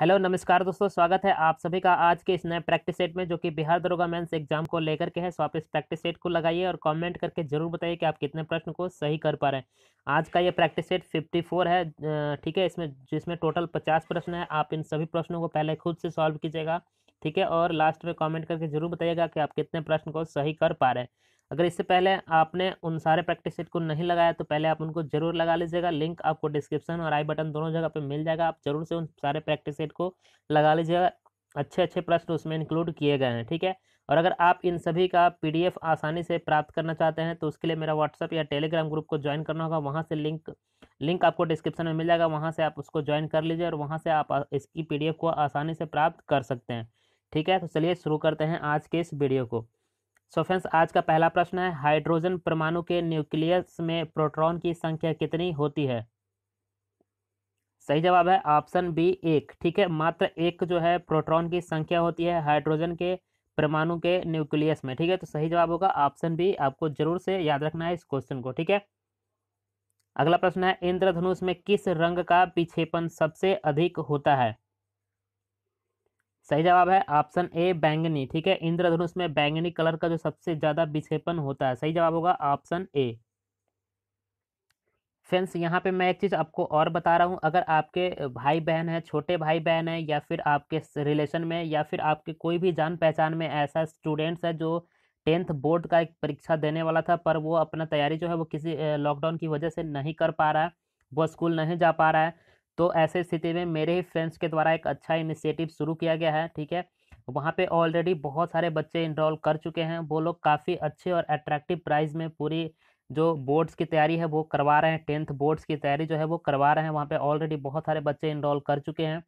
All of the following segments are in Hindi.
हेलो नमस्कार दोस्तों स्वागत है आप सभी का आज के इस नए प्रैक्टिस सेट में जो कि बिहार दरोगा मेंस एग्जाम को लेकर के है सो आप इस प्रैक्टिस सेट को लगाइए और कमेंट करके जरूर बताइए कि आप कितने प्रश्न को सही कर पा रहे हैं आज का ये प्रैक्टिस सेट 54 है ठीक है इसमें जिसमें टोटल 50 प्रश्न है आप इन सभी प्रश्नों को पहले खुद से सॉल्व कीजिएगा ठीक है और लास्ट में कॉमेंट करके जरूर बताइएगा कि आप कितने प्रश्न को सही कर पा रहे हैं अगर इससे पहले आपने उन सारे प्रैक्टिस सेट को नहीं लगाया तो पहले आप उनको जरूर लगा लीजिएगा लिंक आपको डिस्क्रिप्शन और आई बटन दोनों जगह पे मिल जाएगा आप जरूर से उन सारे प्रैक्टिस सेट को लगा लीजिएगा अच्छे अच्छे प्रश्न उसमें इंक्लूड किए गए हैं ठीक है और अगर आप इन सभी का पी आसानी से प्राप्त करना चाहते हैं तो उसके लिए मेरा व्हाट्सअप या टेलीग्राम ग्रुप को ज्वाइन करना होगा वहाँ से लिंक लिंक आपको डिस्क्रिप्शन में मिल जाएगा वहाँ से आप उसको ज्वाइन कर लीजिए और वहाँ से आप इसकी पी को आसानी से प्राप्त कर सकते हैं ठीक है तो चलिए शुरू करते हैं आज के इस वीडियो को सो फ्रेंड्स आज का पहला प्रश्न है हाइड्रोजन परमाणु के न्यूक्लियस में प्रोटॉन की संख्या कितनी होती है सही जवाब है ऑप्शन बी एक ठीक है मात्र एक जो है प्रोटॉन की संख्या होती है हाइड्रोजन के परमाणु के न्यूक्लियस में ठीक है तो सही जवाब होगा ऑप्शन बी आपको जरूर से याद रखना है इस क्वेश्चन को ठीक है अगला प्रश्न है इंद्रधनुष में किस रंग का पीछेपन सबसे अधिक होता है सही जवाब है ऑप्शन ए बैंगनी ठीक है इंद्रधनुष में बैंगनी कलर का जो सबसे ज्यादा विक्षेपण होता है सही जवाब होगा ऑप्शन ए फ्रेंड्स यहाँ पे मैं एक चीज़ आपको और बता रहा हूँ अगर आपके भाई बहन है छोटे भाई बहन है या फिर आपके रिलेशन में या फिर आपके कोई भी जान पहचान में ऐसा स्टूडेंट्स है जो टेंथ बोर्ड का एक परीक्षा देने वाला था पर वो अपना तैयारी जो है वो किसी लॉकडाउन की वजह से नहीं कर पा रहा है वो स्कूल नहीं जा पा रहा है तो ऐसे स्थिति में मेरे ही फ्रेंड्स के द्वारा एक अच्छा इनिशिएटिव शुरू किया गया है ठीक है वहाँ पे ऑलरेडी बहुत सारे बच्चे इनरोल कर चुके हैं वो लोग काफ़ी अच्छे और अट्रैक्टिव प्राइस में पूरी जो बोर्ड्स की तैयारी है वो करवा रहे हैं टेंथ बोर्ड्स की तैयारी जो है वो करवा रहे हैं वहाँ पर ऑलरेडी बहुत सारे बच्चे इनरोल कर चुके हैं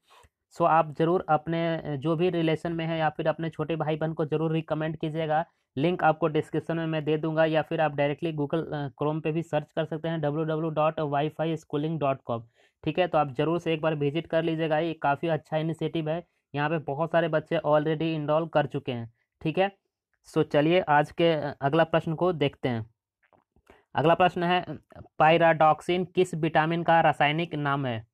सो आप ज़रूर अपने जो भी रिलेशन में है या फिर अपने छोटे भाई बहन को ज़रूर रिकमेंड कीजिएगा लिंक आपको डिस्क्रिप्शन में मैं दे दूंगा या फिर आप डायरेक्टली गूगल क्रोम पे भी सर्च कर सकते हैं W W dot wifi schooling dot com ठीक है तो आप ज़रूर से एक बार विजिट कर लीजिएगा ये काफ़ी अच्छा इनिशिएटिव है यहाँ पे बहुत सारे बच्चे ऑलरेडी इनरोल कर चुके हैं ठीक है सो चलिए आज के अगला प्रश्न को देखते हैं अगला प्रश्न है पायराडॉक्सिन किस विटामिन का रासायनिक नाम है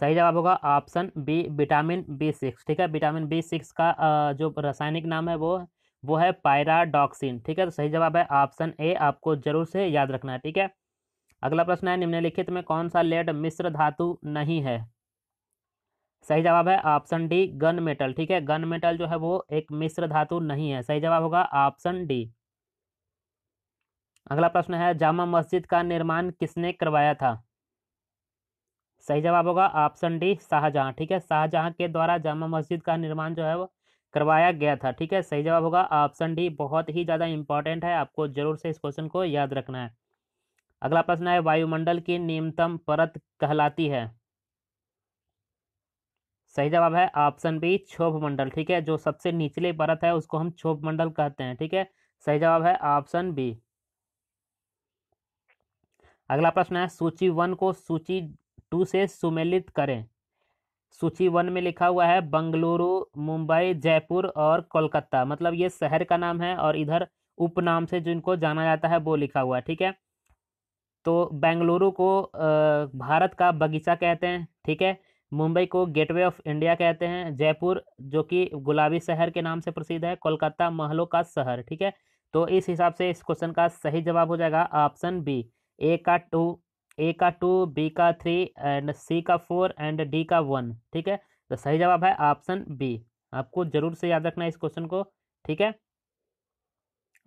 सही जवाब होगा option B vitamin B six ठीक है विटामिन बी सिक्स का जो रासायनिक नाम है वो वो है पायराडॉक्सिन ठीक है तो सही जवाब है ऑप्शन ए आपको जरूर से याद रखना है ठीक है अगला प्रश्न है निम्नलिखित में कौन सा लेड मिश्र धातु नहीं है सही जवाब है ऑप्शन डी गन मेटल ठीक है गन मेटल जो है वो एक मिश्र धातु नहीं है सही जवाब होगा ऑप्शन डी अगला प्रश्न है जामा मस्जिद का निर्माण किसने करवाया था सही जवाब होगा ऑप्शन डी शाहजहां ठीक है शाहजहां के द्वारा जामा मस्जिद का निर्माण जो है वो करवाया गया था ठीक है सही जवाब होगा ऑप्शन डी बहुत ही ज़्यादा इंपॉर्टेंट है आपको जरूर से इस क्वेश्चन को याद रखना है अगला प्रश्न है वायुमंडल की निम्नतम परत कहलाती है सही जवाब है ऑप्शन बी क्षोभ मंडल ठीक है जो सबसे निचले परत है उसको हम क्षोभ मंडल कहते हैं ठीक है सही जवाब है ऑप्शन बी अगला प्रश्न है सूची वन को सूची टू से सुमेलित करें सूची वन में लिखा हुआ है बंगलुरु मुंबई जयपुर और कोलकाता मतलब ये शहर का नाम है और इधर उपनाम से जिनको जाना जाता है वो लिखा हुआ है ठीक है तो बेंगलुरु को भारत का बगीचा कहते हैं ठीक है मुंबई को गेटवे ऑफ इंडिया कहते हैं जयपुर जो कि गुलाबी शहर के नाम से प्रसिद्ध है कोलकाता महलों का शहर ठीक है तो इस हिसाब से इस क्वेश्चन का सही जवाब हो जाएगा ऑप्शन बी ए का टू ए का टू बी का थ्री एंड सी का फोर एंड डी का वन ठीक है तो सही जवाब है ऑप्शन बी आपको जरूर से याद रखना है इस क्वेश्चन को ठीक है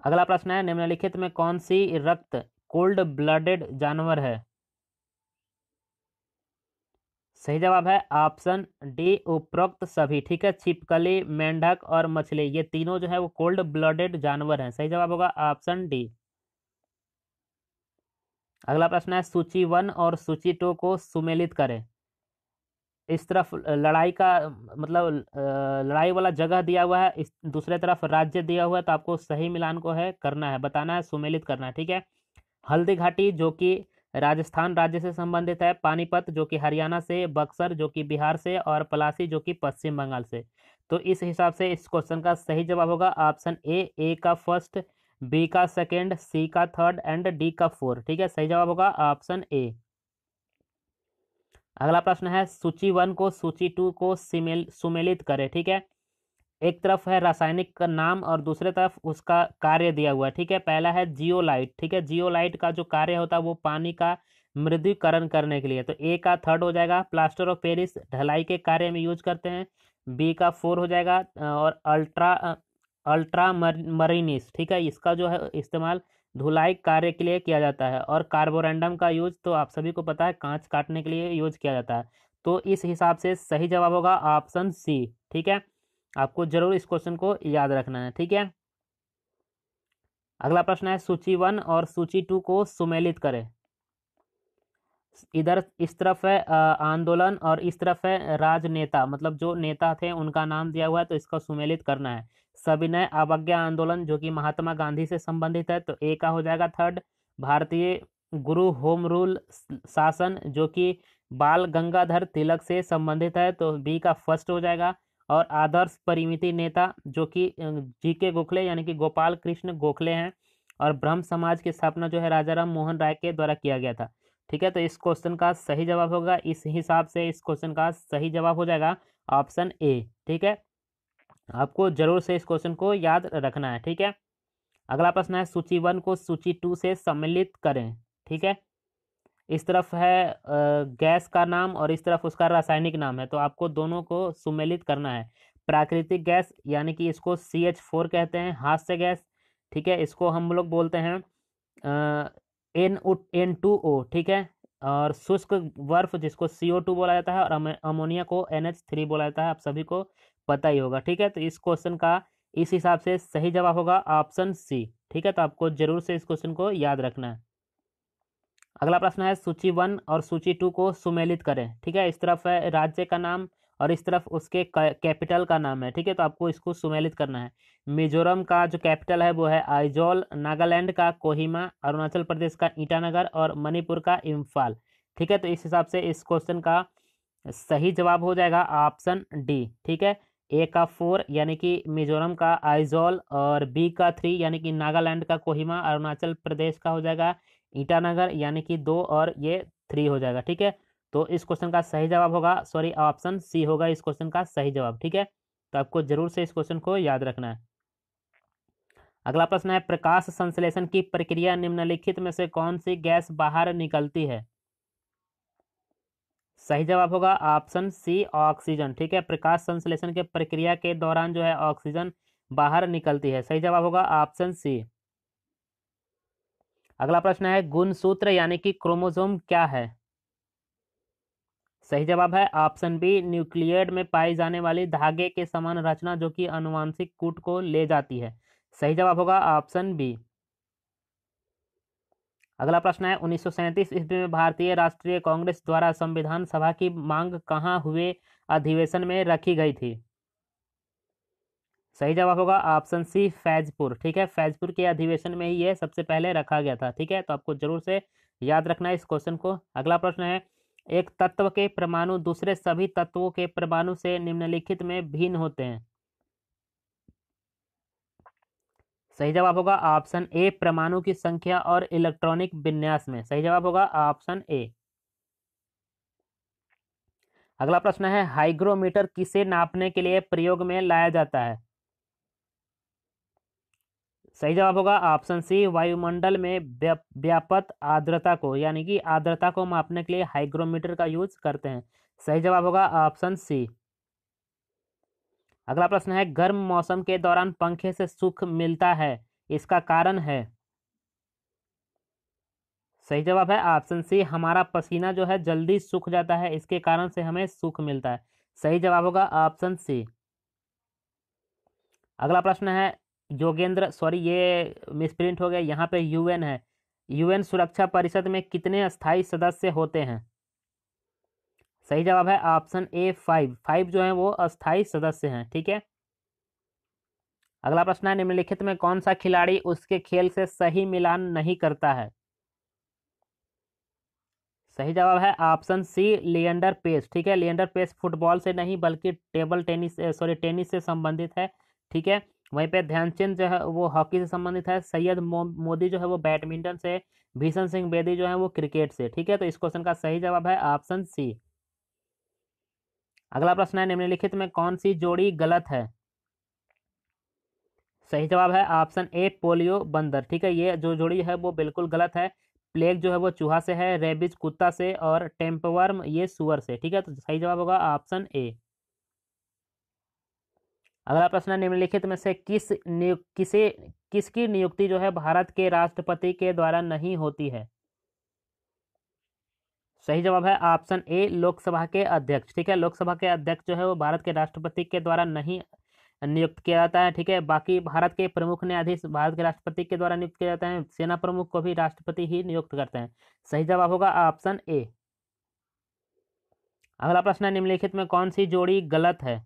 अगला प्रश्न है निम्नलिखित में कौन सी रक्त कोल्ड ब्लडेड जानवर है सही जवाब है ऑप्शन डी उपरोक्त सभी ठीक है छिपकली मेंढक और मछली ये तीनों जो है वो कोल्ड ब्लडेड जानवर हैं सही जवाब होगा ऑप्शन डी अगला प्रश्न है सूची वन और सूची टू को सुमेलित करें इस तरफ लड़ाई का मतलब लड़ाई वाला जगह दिया हुआ है इस दूसरे तरफ राज्य दिया हुआ है तो आपको सही मिलान को है करना है बताना है सुमेलित करना है ठीक है हल्दी घाटी जो कि राजस्थान राज्य से संबंधित है पानीपत जो कि हरियाणा से बक्सर जो कि बिहार से और पलासी जो कि पश्चिम बंगाल से तो इस हिसाब से इस क्वेश्चन का सही जवाब होगा ऑप्शन ए ए का फर्स्ट बी का सेकंड सी का थर्ड एंड डी का फोर ठीक है सही जवाब होगा ऑप्शन ए अगला प्रश्न है सूची वन को सूची टू को सुमेलित करें ठीक है एक तरफ है रासायनिक का नाम और दूसरे तरफ उसका कार्य दिया हुआ है ठीक है पहला है जियोलाइट ठीक है जियोलाइट का जो कार्य होता है वो पानी का मृदुकरण करने के लिए तो ए का थर्ड हो जाएगा प्लास्टर ऑफ पेरिस ढलाई के कार्य में यूज करते हैं बी का फोर हो जाएगा और अल्ट्रा अल्ट्रा मर, मरीनिस ठीक है इसका जो है इस्तेमाल धुलाई कार्य के लिए किया जाता है और कार्बोरेंडम का यूज तो आप सभी को पता है कांच काटने के लिए यूज किया जाता है तो इस हिसाब से सही जवाब होगा ऑप्शन सी ठीक है आपको जरूर इस क्वेश्चन को याद रखना है ठीक है अगला प्रश्न है सूची वन और सूची टू को सुमेलित करें इधर इस तरफ है आंदोलन और इस तरफ है राजनेता मतलब जो नेता थे उनका नाम दिया हुआ है तो इसका सुमेलित करना है सविनय अवज्ञा आंदोलन जो कि महात्मा गांधी से संबंधित है तो ए का हो जाएगा थर्ड भारतीय गुरु होम रूल शासन जो कि बाल गंगाधर तिलक से संबंधित है तो बी का फर्स्ट हो जाएगा और आदर्श परिमिति नेता जो कि जी के गोखले यानी कि गोपाल कृष्ण गोखले हैं और ब्रह्म समाज की स्थापना जो है राजा राम मोहन राय के द्वारा किया गया था ठीक है तो इस क्वेश्चन का सही जवाब होगा इस हिसाब से इस क्वेश्चन का सही जवाब हो जाएगा ऑप्शन ए ठीक है आपको जरूर से इस क्वेश्चन को याद रखना है ठीक है अगला प्रश्न है सूची वन को सूची टू से सम्मिलित करें ठीक है इस तरफ है गैस का नाम और इस तरफ उसका रासायनिक नाम है तो आपको दोनों को सुमेलित करना है प्राकृतिक गैस यानी कि इसको सी एच फोर कहते हैं हास्य गैस ठीक है इसको हम लोग बोलते हैं एन एन टू ओ ठीक है और शुष्क वर्फ जिसको सी ओ टू बोला जाता है और अमोनिया को एन एच थ्री बोला जाता है आप सभी को पता ही होगा ठीक है तो इस क्वेश्चन का इस हिसाब से सही जवाब होगा ऑप्शन सी ठीक है तो आपको जरूर से इस क्वेश्चन को याद रखना है अगला प्रश्न है सूची वन और सूची टू को सुमेलित करें ठीक है इस तरफ है राज्य का नाम और इस तरफ उसके कैपिटल का नाम है ठीक है तो आपको इसको सुमेलित करना है मिजोरम का जो कैपिटल है वो है आइजोल नागालैंड का कोहिमा अरुणाचल प्रदेश का ईटानगर और मणिपुर का इम्फाल ठीक है तो इस हिसाब से इस क्वेश्चन का सही जवाब हो जाएगा ऑप्शन डी ठीक है ए का फोर यानी कि मिजोरम का आइजोल और बी का थ्री यानी कि नागालैंड का कोहिमा अरुणाचल प्रदेश का हो जाएगा ईटानगर यानी कि दो और ये थ्री हो जाएगा ठीक है तो इस क्वेश्चन का सही जवाब होगा सॉरी ऑप्शन सी होगा इस क्वेश्चन का सही जवाब ठीक है तो आपको जरूर से इस क्वेश्चन को याद रखना है अगला प्रश्न है प्रकाश संश्लेषण की प्रक्रिया निम्नलिखित में से कौन सी गैस बाहर निकलती है सही जवाब होगा ऑप्शन सी ऑक्सीजन ठीक है प्रकाश संश्लेषण के प्रक्रिया के दौरान जो है ऑक्सीजन बाहर निकलती है सही जवाब होगा ऑप्शन सी अगला प्रश्न है गुण सूत्र यानी कि क्रोमोजोम क्या है सही जवाब है ऑप्शन बी न्यूक्लियड में पाई जाने वाली धागे के समान रचना जो कि अनुवांशिक कूट को ले जाती है सही जवाब होगा ऑप्शन बी अगला प्रश्न है उन्नीस ईस्वी में भारतीय राष्ट्रीय कांग्रेस द्वारा संविधान सभा की मांग कहाँ हुए अधिवेशन में रखी गई थी सही जवाब होगा ऑप्शन सी फैजपुर ठीक है फैजपुर के अधिवेशन में ही यह सबसे पहले रखा गया था ठीक है तो आपको जरूर से याद रखना है इस क्वेश्चन को अगला प्रश्न है एक तत्व के परमाणु दूसरे सभी तत्वों के परमाणु से निम्नलिखित में भिन्न होते हैं सही जवाब होगा ऑप्शन ए परमाणु की संख्या और इलेक्ट्रॉनिक विन्यास में सही जवाब होगा ऑप्शन ए अगला प्रश्न है हाइग्रोमीटर किसे नापने के लिए प्रयोग में लाया जाता है सही जवाब होगा ऑप्शन सी वायुमंडल में व्यापक आर्द्रता को यानी कि आर्द्रता को मापने के लिए हाइग्रोमीटर का यूज करते हैं सही जवाब होगा ऑप्शन सी अगला प्रश्न है गर्म मौसम के दौरान पंखे से सुख मिलता है इसका कारण है सही जवाब है ऑप्शन सी हमारा पसीना जो है जल्दी सूख जाता है इसके कारण से हमें सुख मिलता है सही जवाब होगा ऑप्शन सी अगला प्रश्न है जोगेंद्र सॉरी ये मिसप्रिंट हो गया यहाँ पे यूएन है यूएन सुरक्षा परिषद में कितने स्थायी सदस्य होते हैं सही जवाब है ऑप्शन ए फाइव फाइव जो है वो अस्थायी सदस्य हैं ठीक है अगला प्रश्न है निम्नलिखित में कौन सा खिलाड़ी उसके खेल से सही मिलान नहीं करता है सही जवाब है ऑप्शन सी लियंडर पेस ठीक है लियंडर पेस फुटबॉल से नहीं बल्कि टेबल टेनिस सॉरी टेनिस से संबंधित है ठीक है वहीं पे ध्यानचंद जो है वो हॉकी से संबंधित है सैयद मोदी जो है वो बैडमिंटन से भीषण सिंह बेदी जो है वो क्रिकेट से ठीक है तो इस क्वेश्चन का सही जवाब है ऑप्शन सी अगला प्रश्न है निम्नलिखित में कौन सी जोड़ी गलत है सही जवाब है ऑप्शन ए पोलियो बंदर ठीक है ये जो जोड़ी है वो बिल्कुल गलत है प्लेग जो है वो चूहा से है रेबिज कुत्ता से और टेम्पवर्म ये सुअर से ठीक है तो सही जवाब होगा ऑप्शन ए अगला प्रश्न निम्नलिखित में से किस किसे किसकी नियुक्ति जो है भारत के राष्ट्रपति के द्वारा नहीं होती है सही जवाब है ऑप्शन ए लोकसभा के अध्यक्ष ठीक है लोकसभा के अध्यक्ष जो है वो भारत के राष्ट्रपति के द्वारा नहीं नियुक्त किया जाता है ठीक है बाकी भारत के प्रमुख न्यायाधीश भारत के राष्ट्रपति के द्वारा नियुक्त किया जाता है सेना प्रमुख को भी राष्ट्रपति ही नियुक्त करते हैं सही जवाब होगा ऑप्शन ए अगला प्रश्न निम्नलिखित में कौन सी जोड़ी गलत है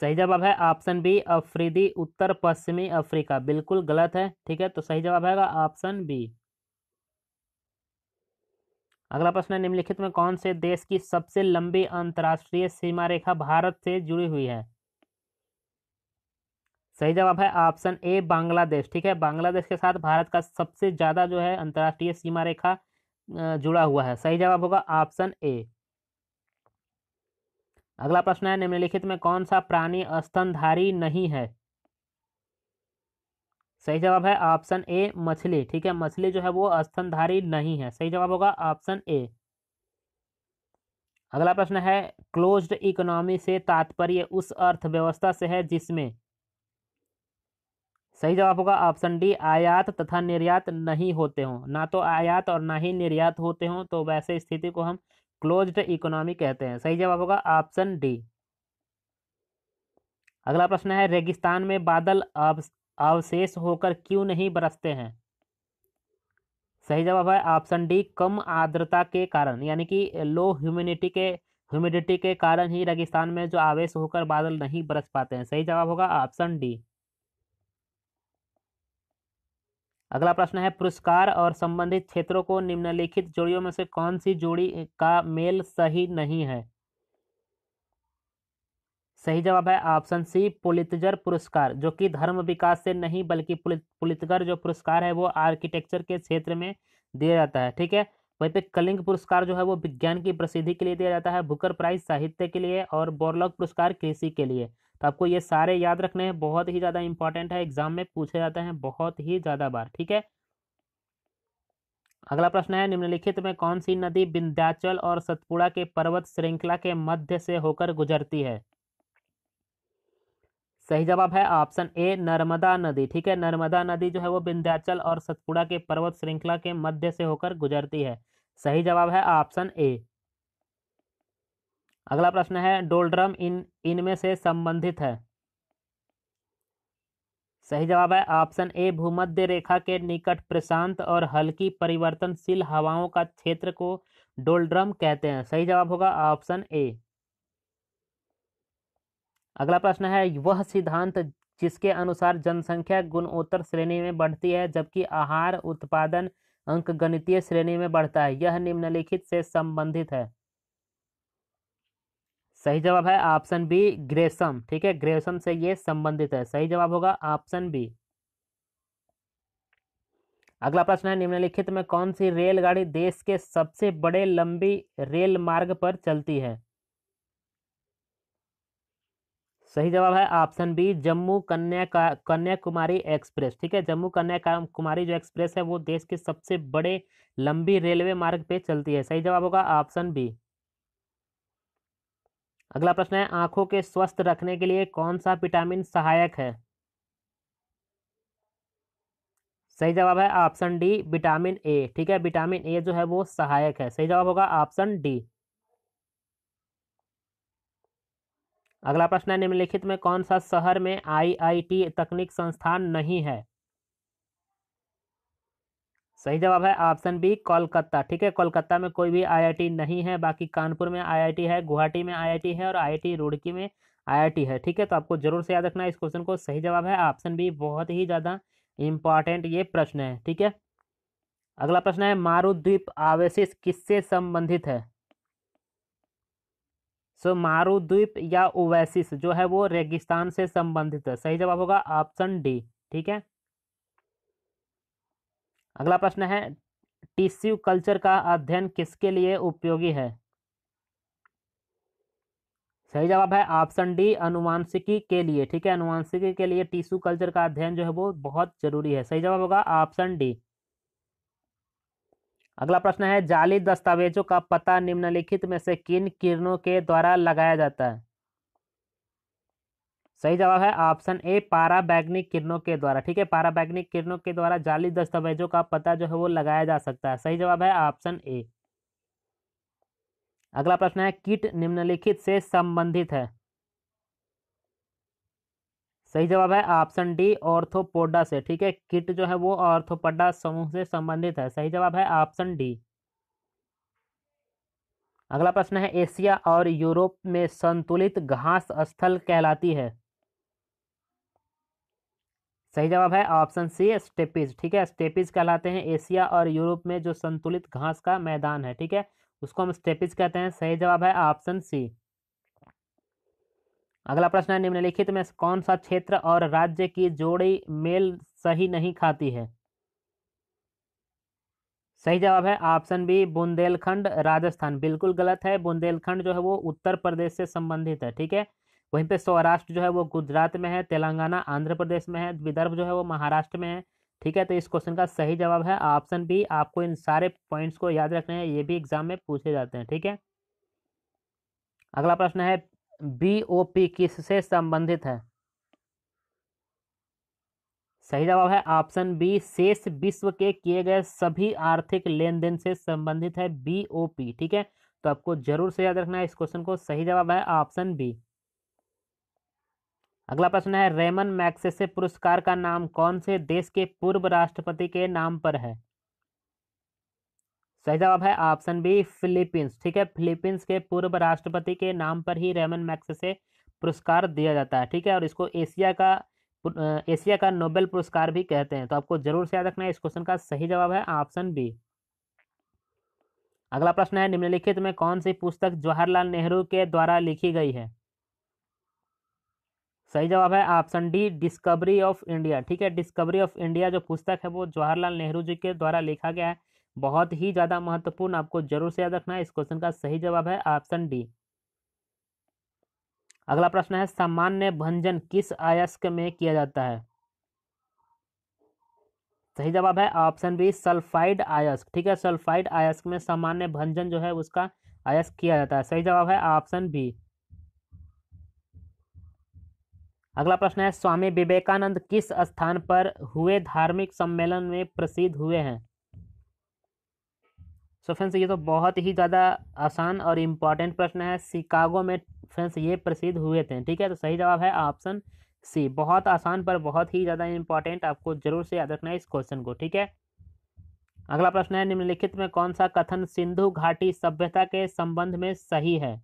सही जवाब है ऑप्शन बी अफ्रीदी उत्तर पश्चिमी अफ्रीका बिल्कुल गलत है ठीक है तो सही जवाब है ऑप्शन बी अगला प्रश्न है निम्नलिखित में कौन से देश की सबसे लंबी अंतर्राष्ट्रीय सीमा रेखा भारत से जुड़ी हुई है सही जवाब है ऑप्शन ए बांग्लादेश ठीक है बांग्लादेश के साथ भारत का सबसे ज़्यादा जो है अंतर्राष्ट्रीय सीमा रेखा जुड़ा हुआ है सही जवाब होगा ऑप्शन ए अगला प्रश्न है निम्नलिखित में कौन सा प्राणी स्तनधारी नहीं है सही जवाब है ऑप्शन ए मछली ठीक है मछली जो है वो स्तनधारी नहीं है सही जवाब होगा ऑप्शन ए अगला प्रश्न है क्लोज्ड इकोनॉमी से तात्पर्य उस अर्थव्यवस्था से है जिसमें सही जवाब होगा ऑप्शन डी आयात तथा निर्यात नहीं होते हों ना तो आयात और ना ही निर्यात होते हों तो वैसे स्थिति को हम क्लोज्ड इकोनॉमी कहते हैं सही जवाब होगा ऑप्शन डी अगला प्रश्न है रेगिस्तान में बादल अवशेष होकर क्यों नहीं बरसते हैं सही जवाब है ऑप्शन डी कम आर्द्रता के कारण यानी कि लो ह्यूमिडिटी के ह्यूमिडिटी के कारण ही रेगिस्तान में जो आवेश होकर बादल नहीं बरस पाते हैं सही जवाब होगा ऑप्शन डी अगला प्रश्न है पुरस्कार और संबंधित क्षेत्रों को निम्नलिखित जोड़ियों में से कौन सी जोड़ी का मेल सही नहीं है सही जवाब है ऑप्शन सी पुलितजर पुरस्कार जो कि धर्म विकास से नहीं बल्कि पुलितगर जो पुरस्कार है वो आर्किटेक्चर के क्षेत्र में दिया जाता है ठीक है वहीं पे कलिंग पुरस्कार जो है वो विज्ञान की प्रसिद्धि के लिए दिया जाता है बुकर प्राइज साहित्य के लिए और बोरलॉग पुरस्कार कृषि के लिए तो आपको ये सारे याद रखने हैं बहुत ही ज़्यादा इंपॉर्टेंट है एग्जाम में पूछे जाते हैं बहुत ही ज़्यादा बार ठीक है अगला प्रश्न है निम्नलिखित में कौन सी नदी विंध्याचल और सतपुड़ा के पर्वत श्रृंखला के मध्य से होकर गुजरती है सही जवाब है ऑप्शन ए नर्मदा नदी ठीक है नर्मदा नदी जो है वो विंध्याचल और सतपुड़ा के पर्वत श्रृंखला के मध्य से होकर गुजरती है सही जवाब है ऑप्शन ए अगला प्रश्न है डोल्ड्रम इन इनमें से संबंधित है सही जवाब है ऑप्शन ए भूमध्य रेखा के निकट प्रशांत और हल्की परिवर्तनशील हवाओं का क्षेत्र को डोल्ड्रम कहते हैं सही जवाब होगा ऑप्शन ए अगला प्रश्न है वह सिद्धांत जिसके अनुसार जनसंख्या गुणोत्तर श्रेणी में बढ़ती है जबकि आहार उत्पादन अंक गणितीय श्रेणी में बढ़ता है यह निम्नलिखित से संबंधित है सही जवाब है ऑप्शन बी ग्रेसम ठीक है ग्रेसम से ये संबंधित है सही जवाब होगा ऑप्शन बी अगला प्रश्न है निम्नलिखित में कौन सी रेलगाड़ी देश के सबसे बड़े लंबी रेल मार्ग पर चलती है सही जवाब है ऑप्शन बी जम्मू कन्या का कन्याकुमारी एक्सप्रेस ठीक है जम्मू कन्याकुमारी जो एक्सप्रेस है वो देश के सबसे बड़े लंबी रेलवे मार्ग पे चलती है सही जवाब होगा ऑप्शन बी अगला प्रश्न है आंखों के स्वस्थ रखने के लिए कौन सा विटामिन सहायक है सही जवाब है ऑप्शन डी विटामिन ए ठीक है विटामिन ए जो है वो सहायक है सही जवाब होगा ऑप्शन डी अगला प्रश्न है निम्नलिखित में कौन सा शहर में आईआईटी तकनीक संस्थान नहीं है सही जवाब है ऑप्शन बी कोलकाता ठीक है कोलकाता में कोई भी आईआईटी नहीं है बाकी कानपुर में आईआईटी है गुवाहाटी में आईआईटी है और आईआईटी रुड़की में आईआईटी है ठीक है तो आपको जरूर से याद रखना है इस क्वेश्चन को सही जवाब है ऑप्शन बी बहुत ही ज़्यादा इंपॉर्टेंट ये प्रश्न है ठीक है अगला प्रश्न है मारुद्वीप आवेशिस किससे संबंधित है सो so, मारुद्वीप या ओवैसिस जो है वो रेगिस्तान से संबंधित है सही जवाब होगा ऑप्शन डी ठीक है अगला प्रश्न है टिश्यू कल्चर का अध्ययन किसके लिए उपयोगी है सही जवाब है ऑप्शन डी अनुवांशिकी के लिए ठीक है अनुवांशिकी के लिए टिश्यू कल्चर का अध्ययन जो है वो बहुत जरूरी है सही जवाब होगा ऑप्शन डी अगला प्रश्न है जाली दस्तावेजों का पता निम्नलिखित में से किन किरणों के द्वारा लगाया जाता है सही जवाब है ऑप्शन ए पाराबैग्निक किरणों के द्वारा ठीक है पाराबैग्निक किरणों के द्वारा जाली दस्तावेजों का पता जो है वो लगाया जा सकता है सही जवाब है ऑप्शन ए अगला प्रश्न है कीट निम्नलिखित से संबंधित है सही जवाब है ऑप्शन डी ऑर्थोपोडा से ठीक है किट जो है वो ऑर्थोपोडा समूह से संबंधित है सही जवाब है ऑप्शन डी अगला प्रश्न है एशिया और यूरोप में संतुलित घास स्थल कहलाती है सही जवाब है ऑप्शन सी स्टेपीज ठीक है स्टेपीज कहलाते हैं एशिया और यूरोप में जो संतुलित घास का मैदान है ठीक है उसको हम स्टेपीज कहते हैं सही जवाब है ऑप्शन सी अगला प्रश्न है निम्नलिखित में कौन सा क्षेत्र और राज्य की जोड़ी मेल सही नहीं खाती है सही जवाब है ऑप्शन बी बुंदेलखंड राजस्थान बिल्कुल गलत है बुंदेलखंड जो है वो उत्तर प्रदेश से संबंधित है ठीक है वहीं पे सौराष्ट्र जो है वो गुजरात में है तेलंगाना आंध्र प्रदेश में है विदर्भ जो है वो महाराष्ट्र में है ठीक है तो इस क्वेश्चन का सही जवाब है ऑप्शन बी आपको इन सारे पॉइंट्स को याद रखने हैं ये भी एग्जाम में पूछे जाते हैं ठीक है अगला प्रश्न है बी ओ पी किससे संबंधित है सही जवाब है ऑप्शन बी शेष विश्व के किए गए सभी आर्थिक लेन देन से संबंधित है बी ओ पी ठीक है तो आपको जरूर से याद रखना है इस क्वेश्चन को सही जवाब है ऑप्शन बी अगला प्रश्न है रेमन मैक्सेसे पुरस्कार का नाम कौन से देश के पूर्व राष्ट्रपति के नाम पर है सही जवाब है ऑप्शन बी फिलीपींस ठीक है फिलीपींस के पूर्व राष्ट्रपति के नाम पर ही रेमन मैक्सेसे पुरस्कार दिया जाता है ठीक है और इसको एशिया का एशिया का नोबेल पुरस्कार भी कहते हैं तो आपको जरूर से याद रखना है इस क्वेश्चन का सही जवाब है ऑप्शन बी अगला प्रश्न है निम्नलिखित में कौन सी पुस्तक जवाहरलाल नेहरू के द्वारा लिखी गई है सही जवाब है option D discovery of India ठीक है डिस्कवरी ऑफ इंडिया जो पुस्तक है वो जवाहरलाल नेहरू जी के द्वारा लिखा गया है बहुत ही ज़्यादा महत्वपूर्ण आपको जरूर से याद रखना है इस क्वेश्चन का सही जवाब है ऑप्शन डी अगला प्रश्न है सामान्य भंजन किस आयस्क में किया जाता है सही जवाब है ऑप्शन बी सल्फाइड आयस्क ठीक है सल्फाइड आयस्क में सामान्य भंजन जो है उसका आयस्क किया जाता है सही जवाब है ऑप्शन बी अगला प्रश्न है स्वामी विवेकानंद किस स्थान पर हुए धार्मिक सम्मेलन में प्रसिद्ध हुए हैं सो so फ्रेंड्स ये तो बहुत ही ज़्यादा आसान और इम्पॉर्टेंट प्रश्न है शिकागो में फ्रेंड्स ये प्रसिद्ध हुए थे ठीक है तो सही जवाब है ऑप्शन सी बहुत आसान पर बहुत ही ज़्यादा इम्पॉर्टेंट आपको जरूर से याद रखना है इस क्वेश्चन को ठीक है अगला प्रश्न है निम्नलिखित में कौन सा कथन सिंधु घाटी सभ्यता के संबंध में सही है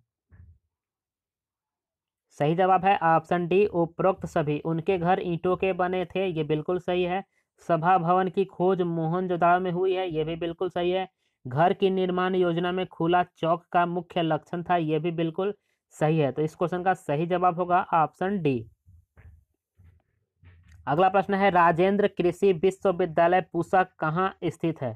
सही जवाब है ऑप्शन डी उपरोक्त सभी उनके घर ईंटों के बने थे ये बिल्कुल सही है सभा भवन की खोज जोदाव में हुई है ये भी बिल्कुल सही है घर की निर्माण योजना में खुला चौक का मुख्य लक्षण था ये भी बिल्कुल सही है तो इस क्वेश्चन का सही जवाब होगा ऑप्शन डी अगला प्रश्न है राजेंद्र कृषि विश्वविद्यालय पूसा कहाँ स्थित है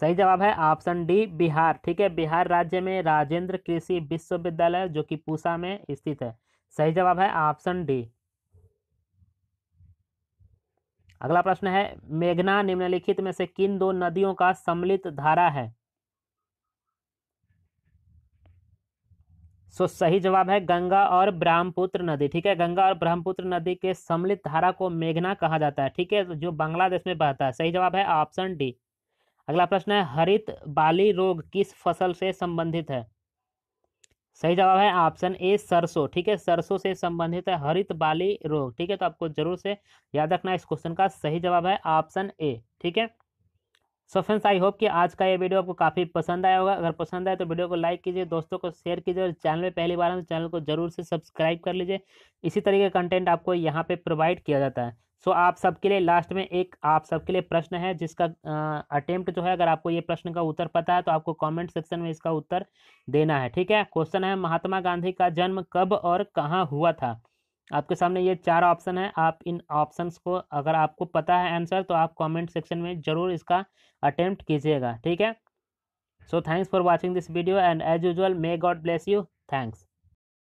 सही जवाब है ऑप्शन डी बिहार ठीक है बिहार राज्य में राजेंद्र कृषि विश्वविद्यालय जो कि पूसा में स्थित है सही जवाब है ऑप्शन डी अगला प्रश्न है मेघना निम्नलिखित में से किन दो नदियों का सम्मिलित धारा है सो सही जवाब है गंगा और ब्रह्मपुत्र नदी ठीक है गंगा और ब्रह्मपुत्र नदी के सम्मिलित धारा को मेघना कहा जाता है ठीक है जो बांग्लादेश में बहता है सही जवाब है ऑप्शन डी अगला प्रश्न है हरित बाली रोग किस फसल से संबंधित है सही जवाब है ऑप्शन ए सरसों ठीक है सरसों से संबंधित है हरित बाली रोग ठीक है तो आपको जरूर से याद रखना इस क्वेश्चन का सही जवाब है ऑप्शन ए ठीक है सो फ्रेंड्स आई होप कि आज का ये वीडियो आपको काफ़ी पसंद आया होगा अगर पसंद आए तो वीडियो को लाइक कीजिए दोस्तों को शेयर कीजिए और चैनल में पहली बार है तो चैनल को जरूर से सब्सक्राइब कर लीजिए इसी तरीके कंटेंट आपको यहाँ पे प्रोवाइड किया जाता है सो so, आप सबके लिए लास्ट में एक आप सबके लिए प्रश्न है जिसका अटेम्प्ट जो है अगर आपको ये प्रश्न का उत्तर पता है तो आपको कमेंट सेक्शन में इसका उत्तर देना है ठीक है क्वेश्चन है महात्मा गांधी का जन्म कब और कहाँ हुआ था आपके सामने ये चार ऑप्शन है आप इन ऑप्शंस को अगर आपको पता है आंसर तो आप कमेंट सेक्शन में ज़रूर इसका अटेम्प्ट कीजिएगा ठीक है so thanks for watching this video and as usual may God bless you thanks